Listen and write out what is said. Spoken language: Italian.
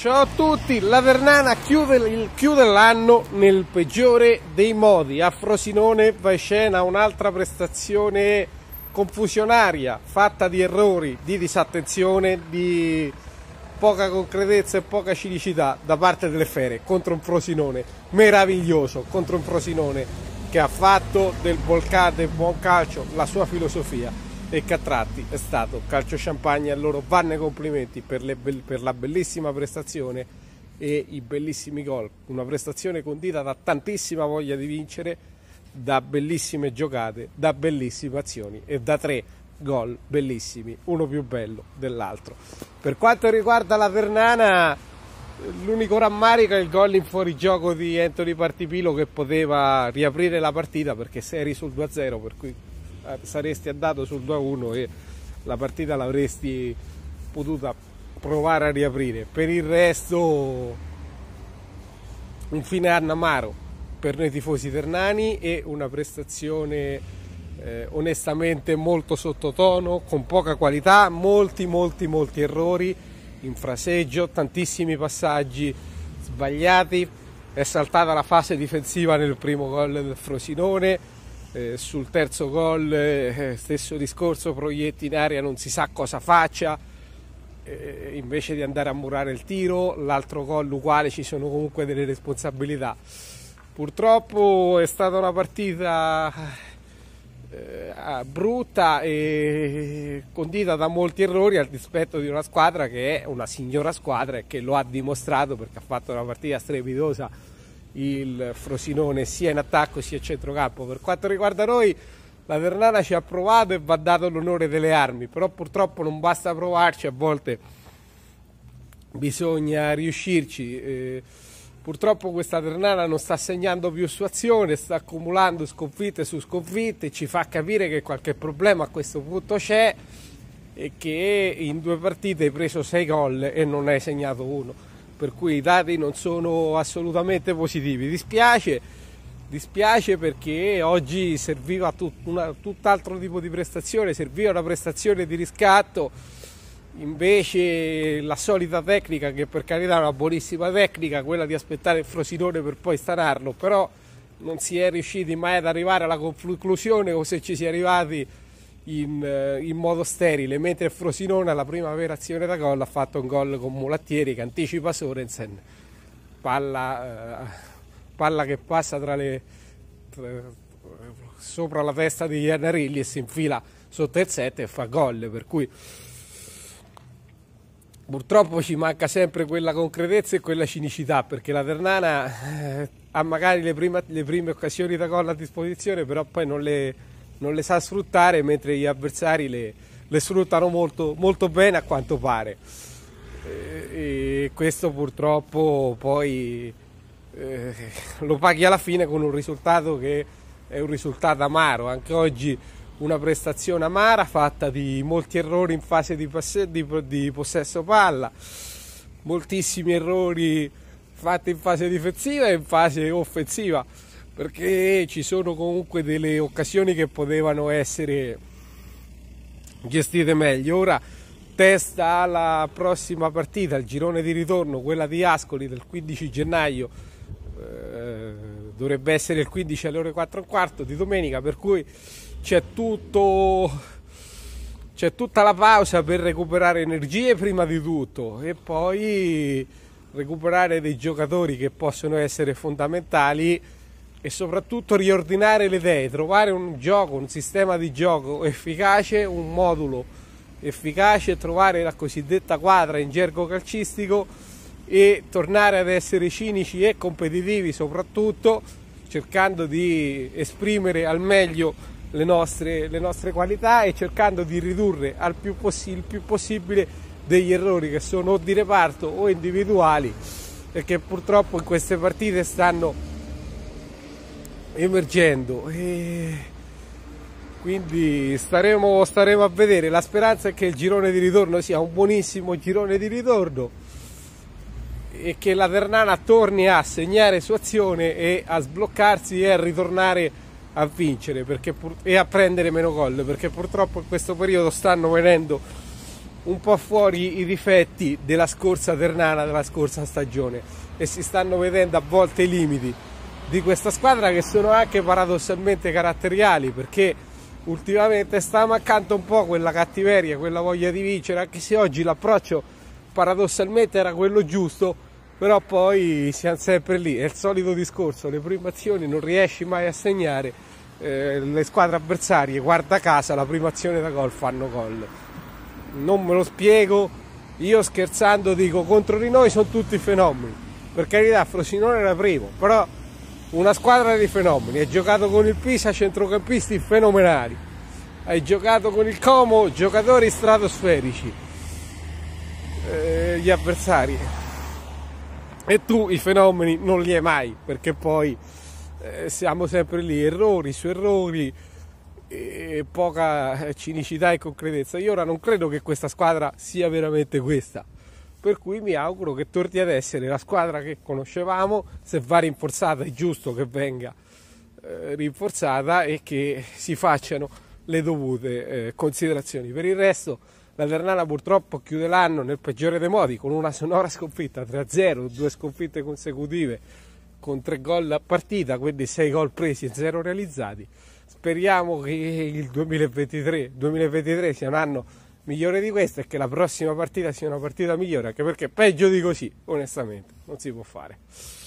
Ciao a tutti, la Vernana chiude, chiude l'anno nel peggiore dei modi. A Frosinone va in scena un'altra prestazione confusionaria, fatta di errori, di disattenzione, di poca concretezza e poca cinicità da parte delle fere contro un Frosinone meraviglioso, contro un Frosinone che ha fatto del, del buon calcio la sua filosofia e Cattratti è stato calcio champagne a loro vanno i complimenti per, le, per, la bellissima prestazione e i bellissimi gol una prestazione condita da tantissima voglia di vincere da bellissime giocate da bellissime azioni e da tre gol bellissimi uno più bello dell'altro per quanto riguarda la Vernana l'unico rammarico è il gol in fuorigioco di Anthony Partipilo che poteva riaprire la partita perché sei eri sul 2-0 per cui eh, saresti andato sul 2-1 e la partita l'avresti potuta provare a riaprire. Per il resto, un fine anno amaro per noi tifosi ternani e una prestazione eh, onestamente molto sottotono, con poca qualità, molti, molti, molti errori in fraseggio, tantissimi passaggi sbagliati. È saltata la fase difensiva nel primo gol del Frosinone eh, sul terzo gol eh, stesso discorso, proietti in aria non si sa cosa faccia, eh, invece di andare a murare il tiro, l'altro gol uguale ci sono comunque delle responsabilità. Purtroppo è stata una partita eh, brutta e condita da molti errori al dispetto di una squadra che è una signora squadra e che lo ha dimostrato perché ha fatto una partita strepitosa il Frosinone sia in attacco sia in centrocampo. Per quanto riguarda noi, la Ternana ci ha provato e va dato l'onore delle armi, però purtroppo non basta provarci, a volte bisogna riuscirci. Eh, purtroppo questa Ternana non sta segnando più su azione, sta accumulando sconfitte su sconfitte, ci fa capire che qualche problema a questo punto c'è e che in due partite hai preso sei gol e non hai segnato uno per cui i dati non sono assolutamente positivi. Dispiace, dispiace perché oggi serviva tut, una, tutt'altro tipo di prestazione, serviva una prestazione di riscatto, invece la solita tecnica, che per carità è una buonissima tecnica, quella di aspettare il frosinone per poi stanarlo, però non si è riusciti mai ad arrivare alla conclusione o se ci si è arrivati in, eh, in, modo sterile, mentre Frosinone alla prima vera azione da gol ha fatto un gol con Mulattieri che anticipa Sorensen, palla, eh, palla che passa tra le, tra, sopra la testa di Iannarilli e si infila sotto il 7 e fa gol, per cui purtroppo ci manca sempre quella concretezza e quella cinicità, perché la Ternana eh, ha magari le prime, le prime occasioni da gol a disposizione, però poi non le non le sa sfruttare mentre gli avversari le, le sfruttano molto, molto, bene a quanto pare. E, e questo purtroppo poi eh, lo paghi alla fine con un risultato che è un risultato amaro. Anche oggi una prestazione amara fatta di molti errori in fase di, passe, di, di possesso palla, moltissimi errori fatti in fase difensiva e in fase offensiva perché ci sono comunque delle occasioni che potevano essere gestite meglio. Ora testa alla prossima partita, il girone di ritorno, quella di Ascoli del 15 gennaio, eh, dovrebbe essere il 15 alle ore 4 e un quarto di domenica, per cui c'è tutto, c'è tutta la pausa per recuperare energie prima di tutto e poi recuperare dei giocatori che possono essere fondamentali e soprattutto riordinare le idee, trovare un gioco, un sistema di gioco efficace, un modulo efficace, trovare la cosiddetta quadra in gergo calcistico e tornare ad essere cinici e competitivi soprattutto cercando di esprimere al meglio le nostre, le nostre qualità e cercando di ridurre al più il più possibile degli errori che sono o di reparto o individuali e che purtroppo in queste partite stanno emergendo e quindi staremo, staremo a vedere. La speranza è che il girone di ritorno sia un buonissimo girone di ritorno e che la Ternana torni a segnare su azione e a sbloccarsi e a ritornare a vincere perché, e a prendere meno gol perché purtroppo in questo periodo stanno venendo un po' fuori i difetti della scorsa Ternana della scorsa stagione e si stanno vedendo a volte i limiti di questa squadra che sono anche paradossalmente caratteriali perché ultimamente sta mancando un po' quella cattiveria, quella voglia di vincere, anche se oggi l'approccio paradossalmente era quello giusto, però poi siamo sempre lì, è il solito discorso, le prime azioni non riesci mai a segnare, eh, le squadre avversarie, guarda casa, la prima azione da gol fanno gol. Non me lo spiego, io scherzando dico contro di noi sono tutti fenomeni, per carità Frosinone era primo, però una squadra di fenomeni, hai giocato con il Pisa, centrocampisti fenomenali, hai giocato con il Como, giocatori stratosferici, eh, gli avversari. E tu i fenomeni non li hai mai, perché poi eh, siamo sempre lì, errori su errori, e poca cinicità e concretezza. Io ora non credo che questa squadra sia veramente questa per cui mi auguro che torni ad essere la squadra che conoscevamo, se va rinforzata è giusto che venga eh, rinforzata e che si facciano le dovute eh, considerazioni. Per il resto la Ternana purtroppo chiude l'anno nel peggiore dei modi con una sonora sconfitta 3-0, due sconfitte consecutive con tre gol a partita, quindi sei gol presi e zero realizzati. Speriamo che il 2023, 2023 sia un anno migliore di questa e che la prossima partita sia una partita migliore, anche perché peggio di così, onestamente, non si può fare.